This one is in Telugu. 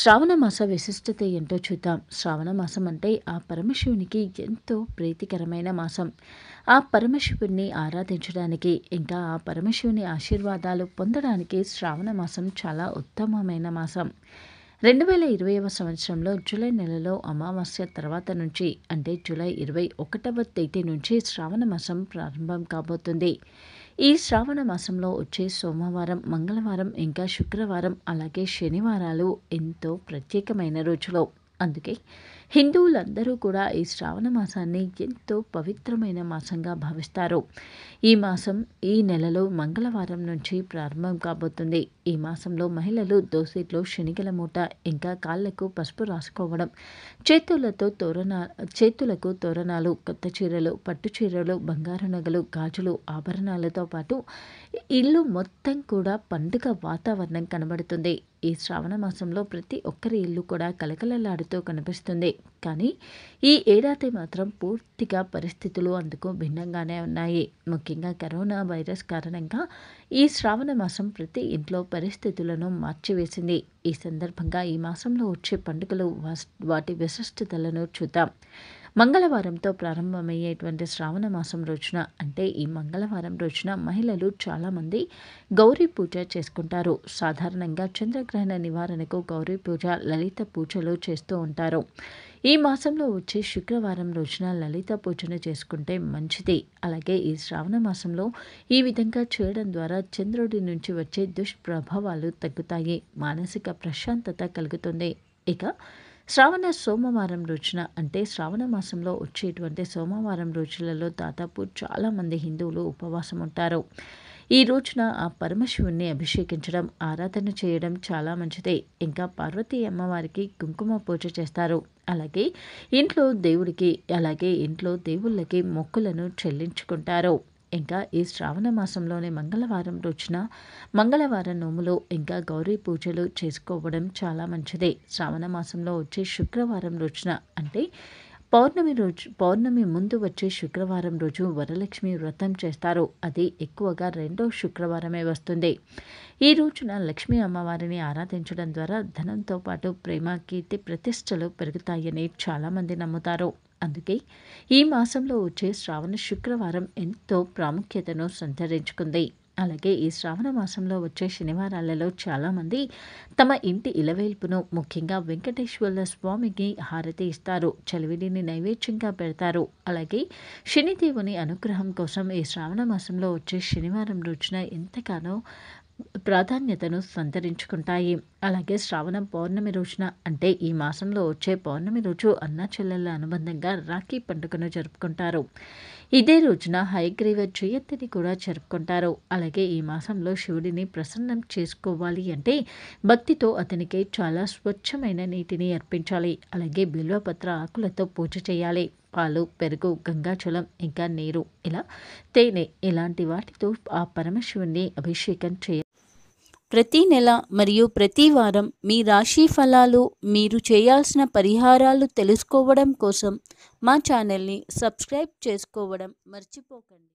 శ్రావణ మాస విశిష్టత ఏంటో చూద్దాం శ్రావణ మాసం అంటే ఆ పరమశివునికి ఎంతో ప్రీతికరమైన మాసం ఆ పరమశివుణ్ణి ఆరాధించడానికి ఇంకా ఆ పరమశివుని ఆశీర్వాదాలు పొందడానికి శ్రావణ మాసం చాలా ఉత్తమమైన మాసం రెండు వేల ఇరవైవ సంవత్సరంలో జూలై నెలలో అమావాస్య తర్వాత నుంచి అంటే జూలై ఇరవై ఒకటవ తేదీ నుంచి శ్రావణ మాసం ప్రారంభం కాబోతుంది ఈ శ్రావణ మాసంలో వచ్చే సోమవారం మంగళవారం ఇంకా శుక్రవారం అలాగే శనివారాలు ఎంతో ప్రత్యేకమైన రోజులు అందుకే హిందువులందరూ కూడా ఈ శ్రావణ మాసాన్ని ఎంతో పవిత్రమైన మాసంగా భావిస్తారు ఈ మాసం ఈ నెలలో మంగళవారం నుంచి ప్రారంభం కాబోతుంది ఈ మాసంలో మహిళలు దోసిట్లో శనిగల మూట ఇంకా కాళ్లకు పసుపు రాసుకోవడం చేతులతో తోరణ చేతులకు తోరణాలు కొత్త చీరలు పట్టు చీరలు బంగారు నగలు గాజులు ఆభరణాలతో పాటు ఇల్లు మొత్తం కూడా పండుగ వాతావరణం కనబడుతుంది ఈ శ్రావణ మాసంలో ప్రతి ఒక్కరి ఇల్లు కూడా కలకలలాడుతూ కనిపిస్తుంది కానీ ఈ ఏడాది మాత్రం పూర్తిగా పరిస్థితులు అందుకు భిన్నంగానే ఉన్నాయి ముఖ్యంగా కరోనా వైరస్ కారణంగా ఈ శ్రావణ మాసం ప్రతి ఇంట్లో పరిస్థితులను మార్చివేసింది ఈ సందర్భంగా ఈ మాసంలో వచ్చే పండుగలు వాటి విశిష్టతలను చూద్దాం మంగళవారంతో ప్రారంభమయ్యేటువంటి శ్రావణ మాసం రోజున అంటే ఈ మంగళవారం రోజున మహిళలు చాలామంది గౌరీ పూజ చేసుకుంటారు సాధారణంగా చంద్రగ్రహణ నివారణకు గౌరీ పూజ లలిత పూజలు చేస్తూ ఉంటారు ఈ మాసంలో వచ్చే శుక్రవారం రోజున లలిత పూజను చేసుకుంటే మంచిది అలాగే ఈ శ్రావణ మాసంలో ఈ విధంగా చేయడం ద్వారా చంద్రుడి నుంచి వచ్చే దుష్ప్రభావాలు తగ్గుతాయి మానసిక ప్రశాంతత కలుగుతుంది ఇక శ్రావణ సోమవారం రోజున అంటే శ్రావణ మాసంలో వచ్చేటువంటి సోమవారం రోజులలో దాదాపు చాలామంది హిందువులు ఉపవాసం ఉంటారు ఈ రోజున ఆ పరమశివుణ్ణి అభిషేకించడం ఆరాధన చేయడం చాలా మంచిదే ఇంకా పార్వతీ అమ్మవారికి కుంకుమ పూజ చేస్తారు అలాగే ఇంట్లో దేవుడికి అలాగే ఇంట్లో దేవుళ్ళకి మొక్కులను చెల్లించుకుంటారు ఇంకా ఈ శ్రావణ మాసంలోనే మంగళవారం రోజున మంగళవారం నోములు ఇంకా గౌరీ పూజలు చేసుకోవడం చాలా మంచిది శ్రావణ మాసంలో వచ్చే శుక్రవారం రోజున అంటే పౌర్ణమి రోజు పౌర్ణమి ముందు వచ్చే శుక్రవారం రోజు వరలక్ష్మి వ్రతం చేస్తారు అది ఎక్కువగా రెండో శుక్రవారమే వస్తుంది ఈ రోజున లక్ష్మీ అమ్మవారిని ఆరాధించడం ద్వారా ధనంతో పాటు ప్రేమ కీర్తి ప్రతిష్టలు పెరుగుతాయని చాలామంది నమ్ముతారు అందుకే ఈ మాసంలో వచ్చే శ్రావణ శుక్రవారం ఎంతో ప్రాముఖ్యతను సంతరించుకుంది అలాగే ఈ శ్రావణ మాసంలో వచ్చే శనివారాలలో చాలామంది తమ ఇంటి ఇలవేల్పును ముఖ్యంగా వెంకటేశ్వర స్వామికి హారతి ఇస్తారు చలివిడిని నైవేద్యంగా పెడతారు అలాగే శనిదేవుని అనుగ్రహం కోసం ఈ శ్రావణ మాసంలో వచ్చే శనివారం రోజున ఎంతగానో ప్రాధాన్యతను సంతరించుకుంటాయి అలాగే శ్రావణం పౌర్ణమి రోజున అంటే ఈ మాసంలో వచ్చే పౌర్ణమి రోజు అన్న చెల్లెళ్ళ అనుబంధంగా రాఖీ పండుగను జరుపుకుంటారు ఇదే రోజున హైగ్రీవ జయంతిని కూడా జరుపుకుంటారు అలాగే ఈ మాసంలో శివుడిని ప్రసన్నం చేసుకోవాలి అంటే భక్తితో అతనికి చాలా స్వచ్ఛమైన నీటిని అర్పించాలి అలాగే బిల్వపత్ర ఆకులతో పూజ చేయాలి పాలు పెరుగు గంగాజలం ఇంకా నీరు ఇలా తేనె ఇలాంటి వాటితో ఆ పరమశివుణ్ణి అభిషేకం చేయ ప్రతి నెల మరియు ప్రతి వారం మీ రాశి ఫలాలు మీరు చేయాల్సిన పరిహారాలు తెలుసుకోవడం కోసం మా ఛానల్ని సబ్స్క్రైబ్ చేసుకోవడం మర్చిపోకండి